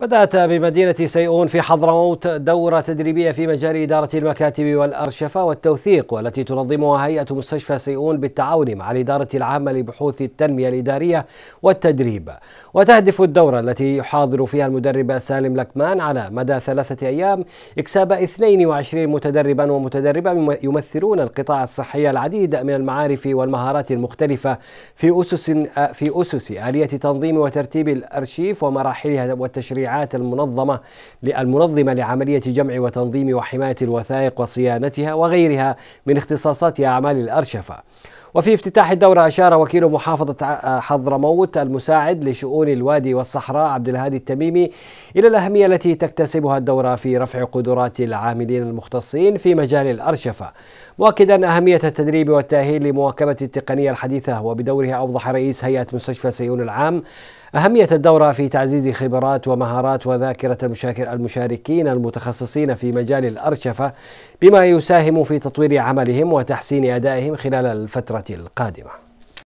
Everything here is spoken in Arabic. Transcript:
بدأت بمدينة سيئون في حضرموت دورة تدريبية في مجال إدارة المكاتب والأرشفة والتوثيق والتي تنظمها هيئة مستشفى سيئون بالتعاون مع الإدارة العامة لبحوث التنمية الإدارية والتدريب وتهدف الدورة التي يحاضر فيها المدرب سالم لكمان على مدى ثلاثة أيام إكساب 22 متدربا ومتدربة يمثلون القطاع الصحي العديد من المعارف والمهارات المختلفة في أسس في أسس آلية تنظيم وترتيب الأرشيف ومراحلها والتشريع التشريعات المنظمة المنظمة لعملية جمع وتنظيم وحماية الوثائق وصيانتها وغيرها من اختصاصات أعمال الأرشفة وفي افتتاح الدورة أشار وكيل محافظة حضرموت المساعد لشؤون الوادي والصحراء عبد الهادي التميمي إلى الأهمية التي تكتسبها الدورة في رفع قدرات العاملين المختصين في مجال الأرشفة مؤكدا أهمية التدريب والتأهيل لمواكبة التقنية الحديثة وبدورها أوضح رئيس هيئة مستشفى سيون العام أهمية الدورة في تعزيز خبرات ومهارات وذاكرة المشاركين المتخصصين في مجال الأرشفة بما يساهم في تطوير عملهم وتحسين أدائهم خلال الفترة القادمة